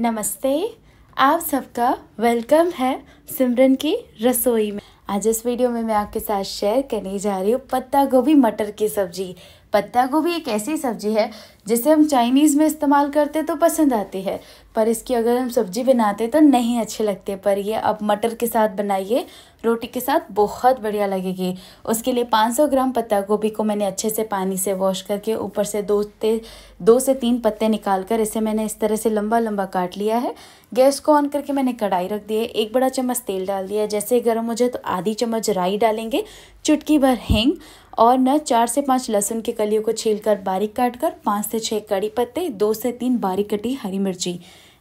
नमस्ते आप सबका वेलकम है सिमरन की रसोई में आज इस वीडियो में मैं आपके साथ शेयर करने जा रही हूँ पत्ता गोभी मटर की सब्जी पत्ता गोभी एक ऐसी सब्जी है जिसे हम चाइनीज़ में इस्तेमाल करते तो पसंद आती है पर इसकी अगर हम सब्जी बनाते तो नहीं अच्छी लगती पर ये आप मटर के साथ बनाइए रोटी के साथ बहुत बढ़िया लगेगी उसके लिए 500 ग्राम पत्ता गोभी को मैंने अच्छे से पानी से वॉश करके ऊपर से दो ते दो से तीन पत्ते निकाल कर इसे मैंने इस तरह से लंबा लंबा काट लिया है गैस को ऑन करके मैंने कढ़ाई रख दी है एक बड़ा चम्मच तेल डाल दिया जैसे गर्म हो जाए तो आधी चम्मच राई डालेंगे चुटकी भर हेंग और न चार से पाँच लहसुन के कलियों को कर बारीक काट कर पाँच से छः कड़ी पत्ते दो से तीन बारीक कटी हरी मिर्ची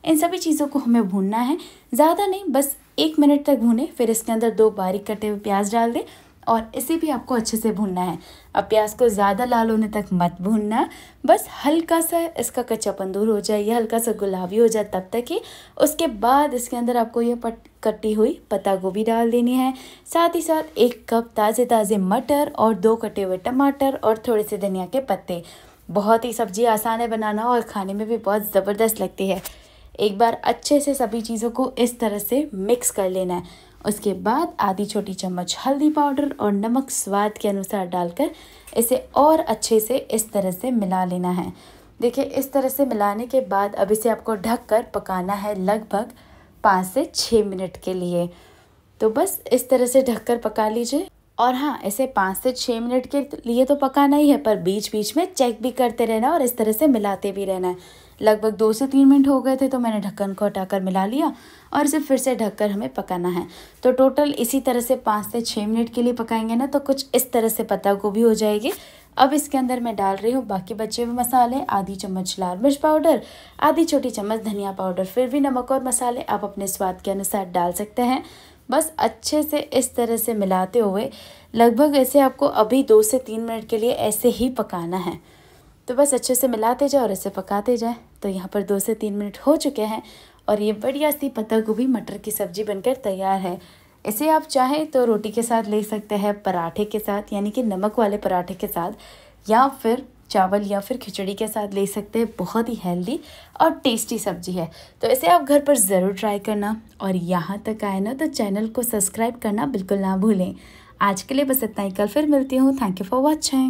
इन सभी चीज़ों को हमें भूनना है ज़्यादा नहीं बस एक मिनट तक भूने फिर इसके अंदर दो बारीक कटे हुए प्याज डाल दें और इसे भी आपको अच्छे से भूनना है अब प्याज को ज़्यादा लाल होने तक मत भूनना बस हल्का सा इसका कच्चापन दूर हो जाए या हल्का सा गुलाबी हो जाए तब तक ही उसके बाद इसके अंदर आपको यह पट कटी हुई पत्ता गोभी डाल देनी है साथ ही साथ एक कप ताज़े ताज़े मटर और दो कटे हुए टमाटर और थोड़े से धनिया के पत्ते बहुत ही सब्जी आसान है बनाना और खाने में भी बहुत ज़बरदस्त लगती है एक बार अच्छे से सभी चीज़ों को इस तरह से मिक्स कर लेना है उसके बाद आधी छोटी चम्मच हल्दी पाउडर और नमक स्वाद के अनुसार डालकर इसे और अच्छे से इस तरह से मिला लेना है देखिए इस तरह से मिलाने के बाद अब इसे आपको ढक कर पकाना है लगभग पाँच से छः मिनट के लिए तो बस इस तरह से ढककर पका लीजिए और हाँ ऐसे पाँच से छः मिनट के लिए तो पकाना ही है पर बीच बीच में चेक भी करते रहना और इस तरह से मिलाते भी रहना है लगभग दो से तीन मिनट हो गए थे तो मैंने ढक्कन को हटाकर मिला लिया और इसे फिर से ढककर हमें पकाना है तो टोटल इसी तरह से पाँच से छः मिनट के लिए पकाएंगे ना तो कुछ इस तरह से पत्ता गोभी हो जाएगी अब इसके अंदर मैं डाल रही हूँ बाकी बचे हुए मसाले आधी चम्मच लाल मिर्च पाउडर आधी छोटी चम्मच धनिया पाउडर फिर भी नमक और मसाले आप अपने स्वाद के अनुसार डाल सकते हैं बस अच्छे से इस तरह से मिलाते हुए लगभग ऐसे आपको अभी दो से तीन मिनट के लिए ऐसे ही पकाना है तो बस अच्छे से मिलाते जाए और ऐसे पकाते जाए तो यहाँ पर दो से तीन मिनट हो चुके हैं और ये बढ़िया सी पत्ता गोभी मटर की सब्जी बनकर तैयार है इसे आप चाहें तो रोटी के साथ ले सकते हैं पराठे के साथ यानी कि नमक वाले पराठे के साथ या फिर चावल या फिर खिचड़ी के साथ ले सकते हैं बहुत ही हेल्दी और टेस्टी सब्जी है तो इसे आप घर पर ज़रूर ट्राई करना और यहाँ तक आए ना तो चैनल को सब्सक्राइब करना बिल्कुल ना भूलें आज के लिए बस इतना ही कल फिर मिलती हूँ थैंक यू फॉर वॉचिंग